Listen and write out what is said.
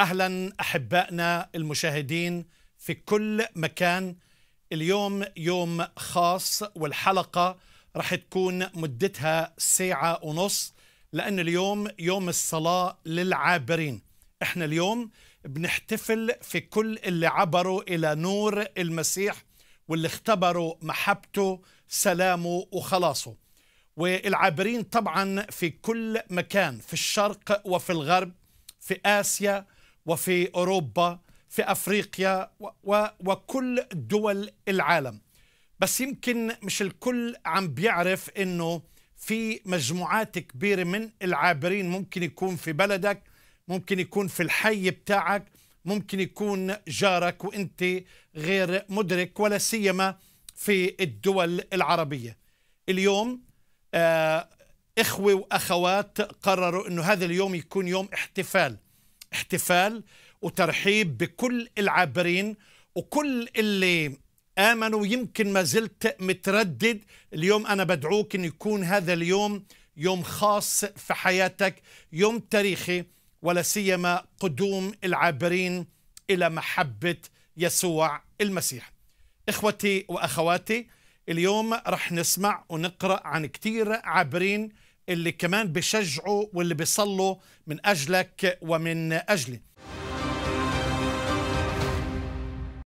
اهلا احبائنا المشاهدين في كل مكان اليوم يوم خاص والحلقه راح تكون مدتها ساعه ونص لان اليوم يوم الصلاه للعابرين احنا اليوم بنحتفل في كل اللي عبروا الى نور المسيح واللي اختبروا محبته سلامه وخلاصه والعابرين طبعا في كل مكان في الشرق وفي الغرب في اسيا وفي أوروبا في أفريقيا وكل دول العالم بس يمكن مش الكل عم بيعرف أنه في مجموعات كبيرة من العابرين ممكن يكون في بلدك ممكن يكون في الحي بتاعك ممكن يكون جارك وانت غير مدرك ولا سيما في الدول العربية اليوم آه إخوة وأخوات قرروا أنه هذا اليوم يكون يوم احتفال احتفال وترحيب بكل العابرين وكل اللي آمنوا يمكن ما زلت متردد اليوم أنا بدعوك أن يكون هذا اليوم يوم خاص في حياتك يوم تاريخي ولا سيما قدوم العابرين إلى محبة يسوع المسيح إخوتي وأخواتي اليوم رح نسمع ونقرأ عن كتير عابرين اللي كمان بيشجعوا واللي بيصلوا من أجلك ومن أجلي